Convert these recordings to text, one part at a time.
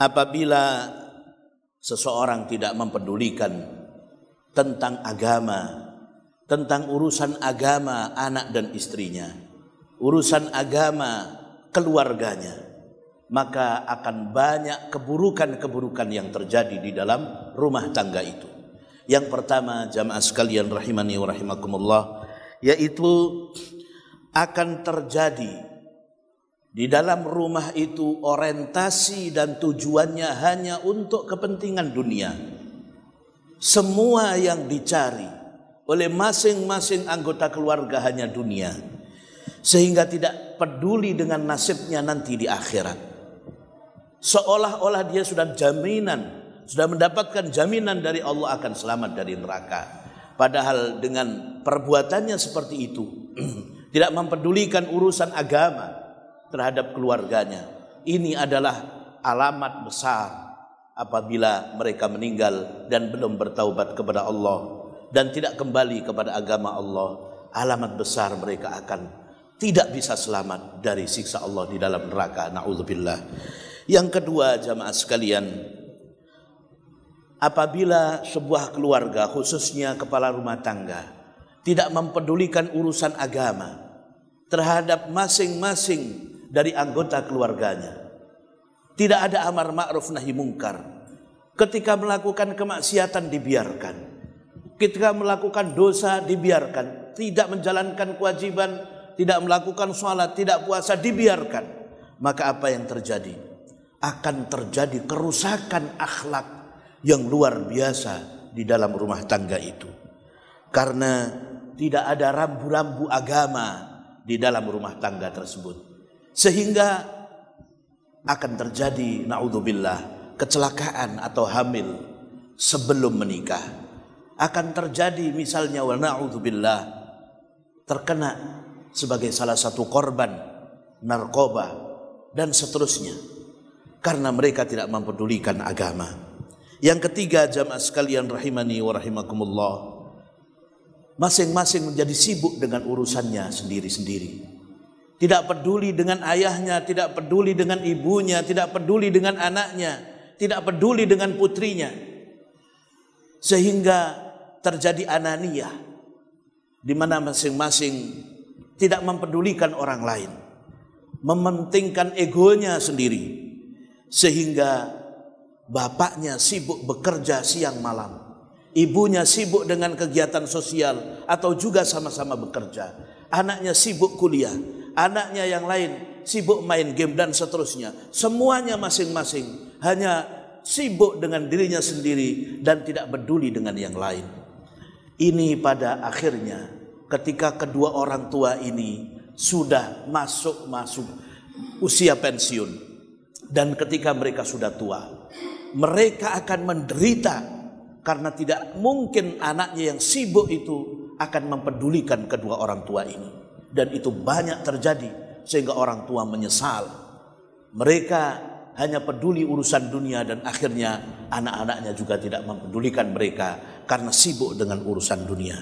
apabila seseorang tidak mempedulikan tentang agama, tentang urusan agama anak dan istrinya, urusan agama keluarganya, maka akan banyak keburukan-keburukan yang terjadi di dalam rumah tangga itu. Yang pertama, jamaah sekalian rahimani wa rahimakumullah, yaitu akan terjadi di dalam rumah itu orientasi dan tujuannya hanya untuk kepentingan dunia. Semua yang dicari oleh masing-masing anggota keluarga hanya dunia. Sehingga tidak peduli dengan nasibnya nanti di akhirat. Seolah-olah dia sudah jaminan, sudah mendapatkan jaminan dari Allah akan selamat dari neraka. Padahal dengan perbuatannya seperti itu, tidak mempedulikan urusan agama, terhadap keluarganya. Ini adalah alamat besar apabila mereka meninggal dan belum bertaubat kepada Allah dan tidak kembali kepada agama Allah. Alamat besar mereka akan tidak bisa selamat dari siksa Allah di dalam neraka. Nauzubillah. Yang kedua, jamaah sekalian, apabila sebuah keluarga, khususnya kepala rumah tangga, tidak mempedulikan urusan agama terhadap masing-masing dari anggota keluarganya. Tidak ada amar ma'ruf nahi mungkar. Ketika melakukan kemaksiatan dibiarkan. Ketika melakukan dosa dibiarkan. Tidak menjalankan kewajiban, tidak melakukan sholat, tidak puasa dibiarkan. Maka apa yang terjadi? Akan terjadi kerusakan akhlak yang luar biasa di dalam rumah tangga itu. Karena tidak ada rambu-rambu agama di dalam rumah tangga tersebut sehingga akan terjadi naudzubillah kecelakaan atau hamil sebelum menikah akan terjadi misalnya wa naudzubillah terkena sebagai salah satu korban narkoba dan seterusnya karena mereka tidak mempedulikan agama. Yang ketiga jamaah sekalian rahimani wa rahimakumullah masing-masing menjadi sibuk dengan urusannya sendiri-sendiri tidak peduli dengan ayahnya, tidak peduli dengan ibunya, tidak peduli dengan anaknya, tidak peduli dengan putrinya. Sehingga terjadi anania di mana masing-masing tidak mempedulikan orang lain, mementingkan egonya sendiri. Sehingga bapaknya sibuk bekerja siang malam, ibunya sibuk dengan kegiatan sosial atau juga sama-sama bekerja, anaknya sibuk kuliah anaknya yang lain sibuk main game dan seterusnya. Semuanya masing-masing hanya sibuk dengan dirinya sendiri dan tidak peduli dengan yang lain. Ini pada akhirnya ketika kedua orang tua ini sudah masuk masuk usia pensiun dan ketika mereka sudah tua mereka akan menderita karena tidak mungkin anaknya yang sibuk itu akan mempedulikan kedua orang tua ini dan itu banyak terjadi sehingga orang tua menyesal. Mereka hanya peduli urusan dunia dan akhirnya anak-anaknya juga tidak mempedulikan mereka karena sibuk dengan urusan dunia.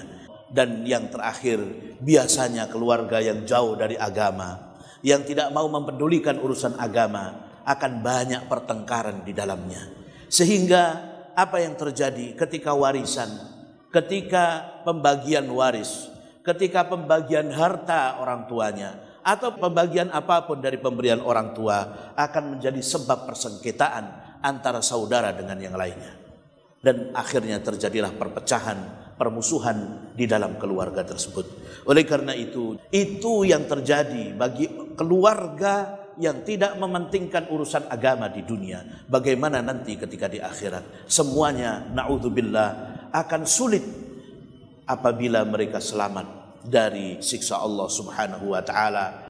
Dan yang terakhir, biasanya keluarga yang jauh dari agama, yang tidak mau mempedulikan urusan agama, akan banyak pertengkaran di dalamnya. Sehingga apa yang terjadi ketika warisan, ketika pembagian waris, ketika pembagian harta orang tuanya atau pembagian apapun dari pemberian orang tua akan menjadi sebab persengketaan antara saudara dengan yang lainnya. Dan akhirnya terjadilah perpecahan, permusuhan di dalam keluarga tersebut. Oleh karena itu, itu yang terjadi bagi keluarga yang tidak mementingkan urusan agama di dunia. Bagaimana nanti ketika di akhirat? Semuanya, naudzubillah, akan sulit apabila mereka selamat dari siksa Allah Subhanahu wa taala